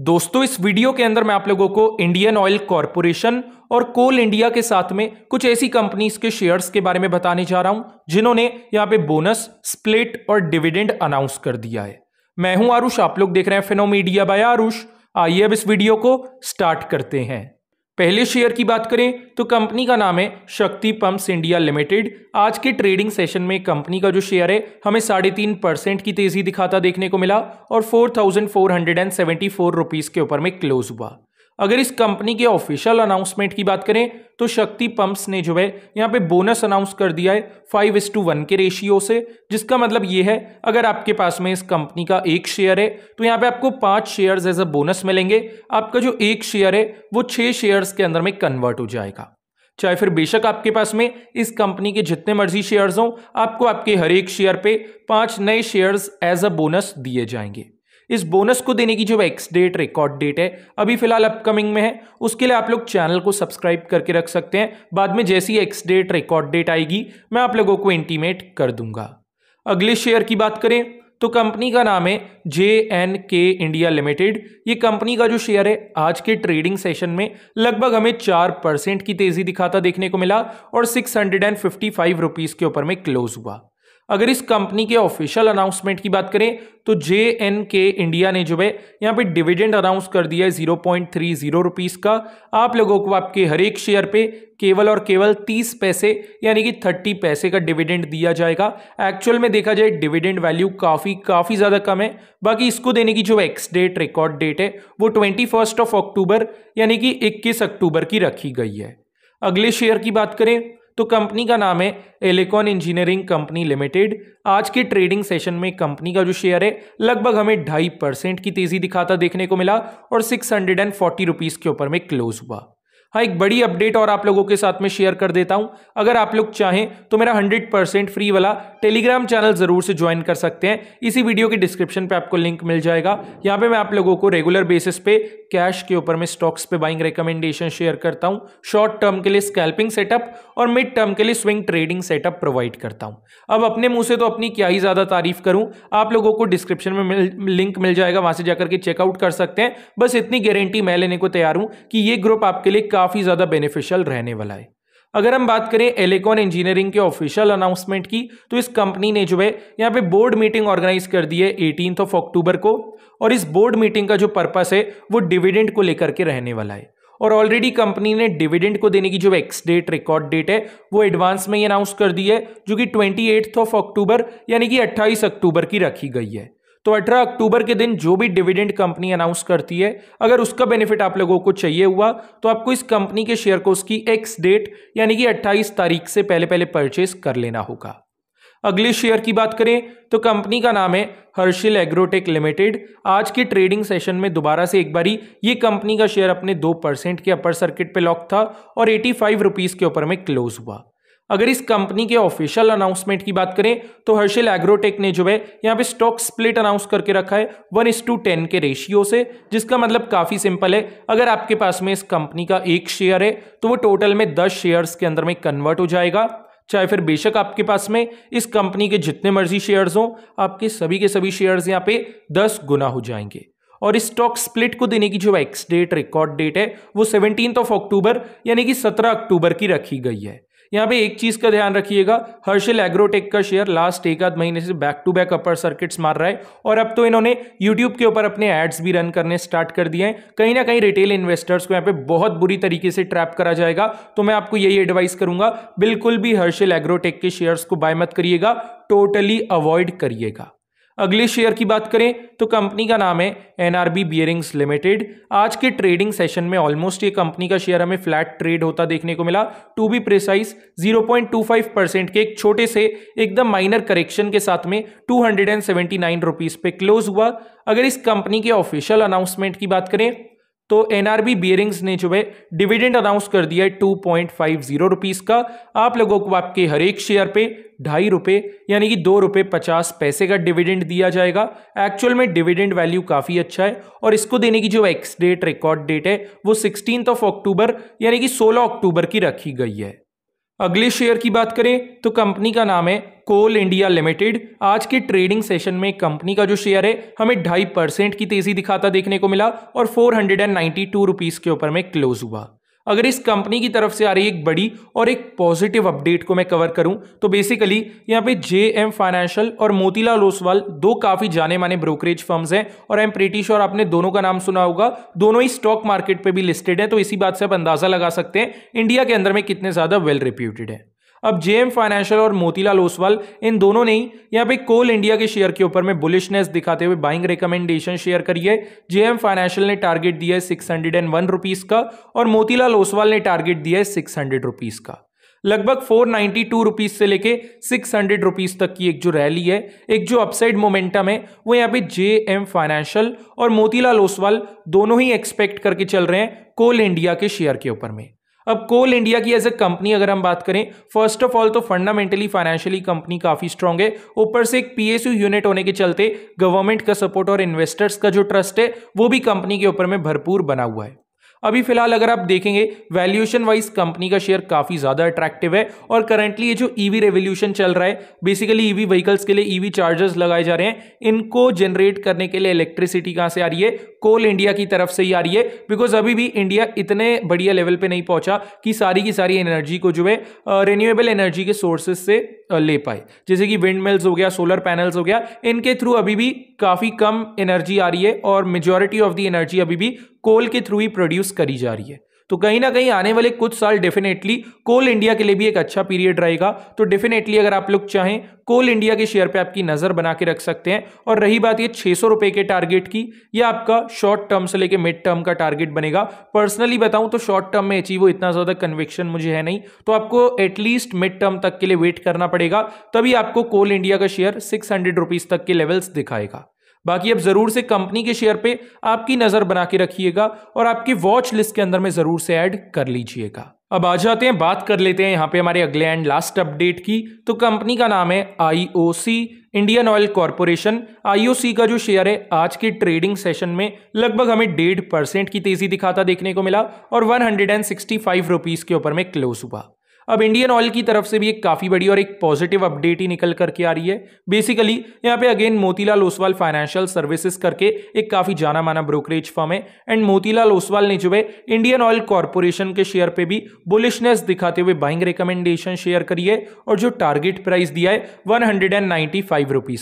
दोस्तों इस वीडियो के अंदर मैं आप लोगों को इंडियन ऑयल कॉरपोरेशन और कोल इंडिया के साथ में कुछ ऐसी कंपनीज के शेयर्स के बारे में बताने जा रहा हूं जिन्होंने यहां पे बोनस स्प्लिट और डिविडेंड अनाउंस कर दिया है मैं हूं आरुष आप लोग देख रहे हैं फिनोमीडिया बाय आरुष आइए अब इस वीडियो को स्टार्ट करते हैं पहले शेयर की बात करें तो कंपनी का नाम है शक्ति पंप्स इंडिया लिमिटेड आज के ट्रेडिंग सेशन में कंपनी का जो शेयर है हमें साढ़े तीन परसेंट की तेजी दिखाता देखने को मिला और four thousand four hundred and seventy four rupees के ऊपर में क्लोज हुआ अगर इस कंपनी के ऑफिशियल अनाउंसमेंट की बात करें तो शक्ति पंप्स ने जो है यहाँ पे बोनस अनाउंस कर दिया है फाइव इस टू वन के रेशियो से जिसका मतलब ये है अगर आपके पास में इस कंपनी का एक शेयर है तो यहाँ पे आपको पांच शेयर्स एज अ बोनस मिलेंगे आपका जो एक शेयर है वो छः शेयर्स के अंदर में कन्वर्ट हो जाएगा चाहे फिर बेशक आपके पास में इस कंपनी के जितने मर्जी शेयर्स हों आपको आपके हर एक शेयर पे पांच नए शेयर्स एज अ बोनस दिए जाएंगे इस बोनस को देने की जो एक्स डेट रिकॉर्ड डेट है अभी फिलहाल अपकमिंग में है उसके लिए आप लोग चैनल को सब्सक्राइब करके रख सकते हैं बाद में जैसी एक्स डेट रिकॉर्ड डेट आएगी मैं आप लोगों को इंटीमेट कर दूंगा अगले शेयर की बात करें तो कंपनी का नाम है J N K India limited ये कंपनी का जो शेयर है आज के ट्रेडिंग सेशन में लगभग हमें चार परसेंट की तेजी दिखाता देखने को मिला और six hundred and fifty five rupees के ऊपर में क्लोज हुआ अगर इस कंपनी के ऑफिशियल अनाउंसमेंट की बात करें तो जे एन के इंडिया ने जो है यहाँ पे डिविडेंड अनाउंस कर दिया है zero point three zero rupees का आप लोगों को आपके हर एक शेयर पे केवल और केवल तीस पैसे यानी कि थर्टी पैसे का डिविडेंड दिया जाएगा एक्चुअल में देखा जाए डिविडेंड वैल्यू काफ़ी काफ़ी ज़्यादा कम है बाकी इसको देने की जो एक्स डेट रिकॉर्ड डेट है वो ट्वेंटी फर्स्ट ऑफ अक्टूबर यानी कि इक्कीस अक्टूबर की रखी गई है अगले शेयर की बात करें तो कंपनी का नाम है एलेकॉन इंजीनियरिंग कंपनी लिमिटेड आज के ट्रेडिंग सेशन में कंपनी का जो शेयर है लगभग हमें ढाई परसेंट की तेजी दिखाता देखने को मिला और six hundred and forty rupees के ऊपर में क्लोज हुआ हाँ एक बड़ी अपडेट और आप लोगों के साथ में शेयर कर देता हूं अगर आप लोग चाहें तो मेरा 100% फ्री वाला टेलीग्राम चैनल जरूर से ज्वाइन कर सकते हैं इसी वीडियो के डिस्क्रिप्शन पे आपको लिंक मिल जाएगा यहां पे मैं आप लोगों को रेगुलर बेसिस पे कैश के ऊपर में स्टॉक्स पे बाइंग रिकमेंडेशन शेयर करता हूँ शॉर्ट टर्म के लिए स्कैल्पिंग सेटअप और मिड टर्म के लिए स्विंग ट्रेडिंग सेटअप प्रोवाइड करता हूँ अब अपने मुंह से तो अपनी क्या ही ज्यादा तारीफ करूं आप लोगों को डिस्क्रिप्शन में लिंक मिल जाएगा वहां से जाकर के चेकआउट कर सकते हैं बस इतनी गारंटी मैं लेने को तैयार हूं कि ये ग्रुप आपके लिए काफ़ी ज़्यादा बेनिफिशियल रहने वाला है अगर हम बात करें एलेकॉन इंजीनियरिंग के ऑफिशियल अनाउंसमेंट की तो इस कंपनी ने जो है यहाँ पे बोर्ड मीटिंग ऑर्गेनाइज कर दी है एटीन ऑफ अक्टूबर को और इस बोर्ड मीटिंग का जो पर्पस है वो डिविडेंड को लेकर के रहने वाला है और ऑलरेडी कंपनी ने डिविडेंड को देने की जो एक्स डेट रिकॉर्ड डेट है वो एडवांस में ही अनाउंस कर दी है जो कि ट्वेंटी ऑफ अक्टूबर यानी कि अट्ठाईस अक्टूबर की रखी गई है तो अठारह अक्टूबर के दिन जो भी डिविडेंड कंपनी अनाउंस करती है अगर उसका बेनिफिट आप लोगों को चाहिए हुआ तो आपको इस कंपनी के शेयर को उसकी एक्स डेट यानी कि 28 तारीख से पहले पहले परचेस कर लेना होगा अगले शेयर की बात करें तो कंपनी का नाम है हर्षिल एग्रोटेक लिमिटेड आज के ट्रेडिंग सेशन में दोबारा से एक बारी ये कंपनी का शेयर अपने दो परसेंट के अपर सर्किट पे लॉक था और एटी फाइव रुपीज़ के ऊपर में क्लोज हुआ अगर इस कंपनी के ऑफिशियल अनाउंसमेंट की बात करें तो हर्षिल एग्रोटेक ने जो है यहाँ पे स्टॉक स्प्लिट अनाउंस करके रखा है वन इस टू टेन के रेशियो से जिसका मतलब काफ़ी सिंपल है अगर आपके पास में इस कंपनी का एक शेयर है तो वो टोटल में दस शेयर्स के अंदर में कन्वर्ट हो जाएगा चाहे फिर बेशक आपके पास में इस कंपनी के जितने मर्जी शेयर्स हों आपके सभी के सभी शेयर्स यहाँ पे दस गुना हो जाएंगे और इस स्टॉक स्प्लिट को देने की जो एक्स डेट रिकॉर्ड डेट है वो सेवनटीन ऑफ अक्टूबर यानी कि सत्रह अक्टूबर की रखी गई है यहाँ पे एक चीज का ध्यान रखिएगा हर्षिल एग्रोटेक का शेयर लास्ट एक आध महीने से back to back upper circuits मार रहा है और अब तो इन्होंने यूट्यूब के ऊपर अपने एड्स भी रन करने स्टार्ट कर दिए हैं कहीं ना कहीं रिटेल इन्वेस्टर्स को यहाँ पे बहुत बुरी तरीके से ट्रैप करा जाएगा तो मैं आपको यही एडवाइस करूंगा बिल्कुल भी हर्षिल एग्रोटेक के शेयर्स को बाय मत करिएगा टोटली अवॉइड करिएगा अगले शेयर की बात करें तो कंपनी का नाम है एनआरबी बियरिंग्स लिमिटेड आज के ट्रेडिंग सेशन में ऑलमोस्ट ये कंपनी का शेयर हमें फ्लैट ट्रेड होता देखने को मिला टू बी प्रिसाइज 0.25 परसेंट के एक छोटे से एकदम माइनर करेक्शन के साथ में टू हंड्रेड पे क्लोज हुआ अगर इस कंपनी के ऑफिशियल अनाउंसमेंट की बात करें तो एनआरबी बियरिंग्स ने जो है डिविडेंड अनाउंस कर दिया है two point five zero rupees का आप लोगों को आपके हर एक शेयर पे ढाई रुपये यानी कि दो रुपये पचास पैसे का डिविडेंड दिया जाएगा एक्चुअल में डिविडेंड वैल्यू काफ़ी अच्छा है और इसको देने की जो एक्स डेट रिकॉर्ड डेट है वो सिक्सटीन ऑफ अक्टूबर यानी कि सोलह अक्टूबर की रखी गई है अगले शेयर की बात करें तो कंपनी का नाम है कोल इंडिया लिमिटेड आज के ट्रेडिंग सेशन में कंपनी का जो शेयर है हमें ढाई परसेंट की तेजी दिखाता देखने को मिला और four hundred and ninety two rupees के ऊपर में क्लोज हुआ अगर इस कंपनी की तरफ से आ रही एक बड़ी और एक पॉजिटिव अपडेट को मैं कवर करूं तो बेसिकली यहाँ पे जे एम फाइनेंशियल और मोतीलाल ओसवाल दो काफ़ी जाने माने ब्रोकरेज फर्म्स हैं और आई एम प्रिटिश और आपने दोनों का नाम सुना होगा दोनों ही स्टॉक मार्केट पर भी लिस्टेड है तो इसी बात से आप अंदाज़ा लगा सकते हैं इंडिया के अंदर में कितने ज़्यादा वेल रिप्यूटेड है अब जेएम फाइनेंशियल और मोतीलाल ओसवाल इन दोनों ने ही यहाँ पे कोल इंडिया के शेयर के ऊपर में बुलिशनेस दिखाते हुए बाइंग रिकमेंडेशन शेयर करी है जेएम फाइनेंशियल ने टारगेट दिया है six hundred and one rupees का और मोतीलाल ओसवाल ने टारगेट दिया है सिक्स हंड्रेड रुपीज का लगभग फोर नाइन्टी टू रुपीज से लेके सिक्स हंड्रेड रुपीज तक की एक जो रैली है एक जो अपसाइड मोमेंटम है वो यहाँ पे जे एम फाइनेंशियल और मोतीलाल ओसवाल दोनों ही एक्सपेक्ट करके चल रहे हैं कोल इंडिया के शेयर के ऊपर में अब कोल इंडिया की एज ए कंपनी अगर हम बात करें फर्स्ट ऑफ ऑल तो फंडामेंटली फाइनेंशियली कंपनी काफ़ी स्ट्रांग है ऊपर से एक पीएसयू यूनिट होने के चलते गवर्नमेंट का सपोर्ट और इन्वेस्टर्स का जो ट्रस्ट है वो भी कंपनी के ऊपर में भरपूर बना हुआ है अभी फिलहाल अगर आप देखेंगे वैल्यूएशन वाइज कंपनी का शेयर काफ़ी ज़्यादा अट्रैक्टिव है और करंटली ये जो ईवी e रेवोल्यूशन चल रहा है बेसिकली ईवी व्हीकल्स के लिए ईवी e चार्जर्स लगाए जा रहे हैं इनको जनरेट करने के लिए इलेक्ट्रिसिटी कहाँ से आ रही है कोल इंडिया की तरफ से ही आ रही है बिकॉज अभी भी इंडिया इतने बढ़िया लेवल पे नहीं पहुंचा कि सारी की सारी एनर्जी को जो है रिन्यूएबल एनर्जी के सोर्सेज से ले पाए जैसे कि विंड मिल्स हो गया सोलर पैनल्स हो गया इनके थ्रू अभी भी काफ़ी कम एनर्जी आ रही है और मेजोरिटी ऑफ दी एनर्जी अभी भी कोल के थ्रू ही प्रोड्यूस करी जा रही है तो कहीं ना कहीं आने वाले कुछ साल डेफिनेटली कोल इंडिया के लिए भी एक अच्छा पीरियड रहेगा तो डेफिनेटली अगर आप लोग चाहें कोल इंडिया के शेयर पे आपकी नज़र बना के रख सकते हैं और रही बात ये छह सौ के टारगेट की ये आपका शॉर्ट टर्म से लेके मिड टर्म का टारगेट बनेगा पर्सनली बताऊं तो शॉर्ट टर्म में अचीव हो इतना ज़्यादा कन्विक्शन मुझे है नहीं तो आपको एटलीस्ट मिड टर्म तक के लिए वेट करना पड़ेगा तभी आपको कोल इंडिया का शेयर सिक्स हंड्रेड तक के लेवल्स दिखाएगा बाकी अब ज़रूर से कंपनी के शेयर पे आपकी नज़र बना के रखिएगा और आपकी वॉच लिस्ट के अंदर में ज़रूर से ऐड कर लीजिएगा अब आ जाते हैं बात कर लेते हैं यहाँ पे हमारे अगले एंड लास्ट अपडेट की तो कंपनी का नाम है IOC Indian oil corporation IOC का जो शेयर है आज के ट्रेडिंग सेशन में लगभग हमें डेढ़ परसेंट की तेजी दिखाता देखने को मिला और one hundred and sixty five rupees के ऊपर में क्लोज हुआ अब इंडियन ऑयल की तरफ से भी एक काफ़ी बड़ी और एक पॉजिटिव अपडेट ही निकल करके आ रही है बेसिकली यहाँ पे again Motilal Oswal financial services करके एक काफ़ी जाना माना ब्रोकरेज फर्म है एंड मोतीलाल ओसवाल ने जो है इंडियन ऑयल कॉरपोरेशन के शेयर पे भी बुलिशनेस दिखाते हुए बाइंग रिकमेंडेशन शेयर करी है और जो टारगेट प्राइस दिया है वन हंड्रेड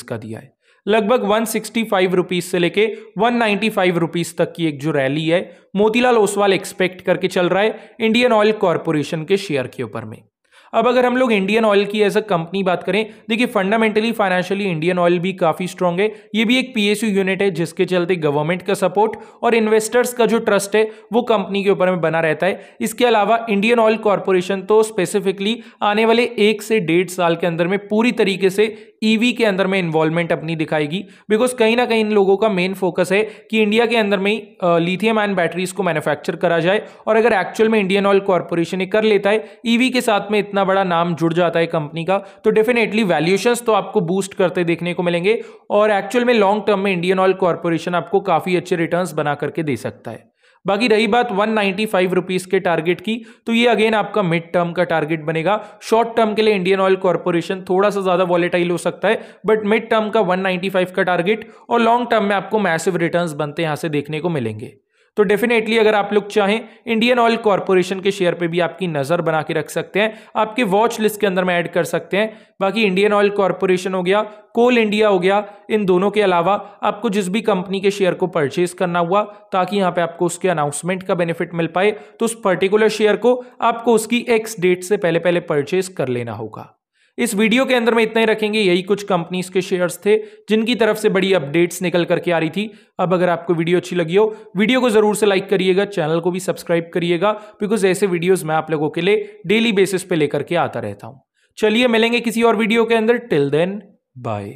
का दिया है लगभग वन सिक्सटी फाइव रुपीज़ से लेके वन नाइन्टी फाइव रुपीज़ तक की एक जो रैली है मोतीलाल ओसवाल एक्सपेक्ट करके चल रहा है इंडियन ऑयल कॉरपोरेशन के शेयर के ऊपर में अब अगर हम लोग इंडियन ऑयल की एज अ कंपनी बात करें देखिए फंडामेंटली फाइनेंशियली इंडियन ऑयल भी काफ़ी स्ट्रांग है ये भी एक पीएसयू यूनिट है जिसके चलते गवर्नमेंट का सपोर्ट और इन्वेस्टर्स का जो ट्रस्ट है वो कंपनी के ऊपर में बना रहता है इसके अलावा इंडियन ऑयल कॉरपोरेशन तो स्पेसिफिकली आने वाले एक से डेढ़ साल के अंदर में पूरी तरीके से ईवी e के अंदर में इन्वॉल्वमेंट अपनी दिखाएगी बिकॉज कहीं ना कहीं इन लोगों का मेन फोकस है कि इंडिया के अंदर में ही लिथियम एंड बैटरीज को मैन्युफैक्चर करा जाए और अगर एक्चुअल में इंडियन ऑयल कॉरपोरेशन ये कर लेता है ईवी e के साथ में इतना बड़ा नाम जुड़ जाता है कंपनी का तो डेफिनेटली वैल्यूएशंस तो आपको बूस्ट करते देखने को मिलेंगे और एक्चुअल में लॉन्ग टर्म में इंडियन ऑयल कॉरपोरेशन आपको काफ़ी अच्छे रिटर्न्स बना करके दे सकता है बाकी रही बात वन नाइन्टी के टारगेट की तो ये अगेन आपका मिड टर्म का टारगेट बनेगा शॉर्ट टर्म के लिए इंडियन ऑयल कॉर्पोरेशन थोड़ा सा ज्यादा वॉलेटाइल हो सकता है बट मिड टर्म का 195 का टारगेट और लॉन्ग टर्म में आपको मैसिव रिटर्न्स बनते यहां से देखने को मिलेंगे तो डेफिनेटली अगर आप लोग चाहें इंडियन ऑयल कॉरपोरेशन के शेयर पे भी आपकी नज़र बना के रख सकते हैं आपके वॉच लिस्ट के अंदर में ऐड कर सकते हैं बाकी इंडियन ऑयल कॉरपोरेशन हो गया कोल इंडिया हो गया इन दोनों के अलावा आपको जिस भी कंपनी के शेयर को परचेज करना हुआ ताकि यहाँ पे आपको उसके अनाउंसमेंट का बेनिफिट मिल पाए तो उस पर्टिकुलर शेयर को आपको उसकी एक्स डेट से पहले पहले परचेज कर लेना होगा इस वीडियो के अंदर में इतना ही रखेंगे यही कुछ कंपनीज के शेयर्स थे जिनकी तरफ से बड़ी अपडेट्स निकल करके आ रही थी अब अगर आपको वीडियो अच्छी लगी हो वीडियो को जरूर से लाइक करिएगा चैनल को भी सब्सक्राइब करिएगा बिकॉज ऐसे वीडियोज मैं आप लोगों के लिए डेली बेसिस पे लेकर के आता रहता हूं चलिए मिलेंगे किसी और वीडियो के अंदर टिल देन बाय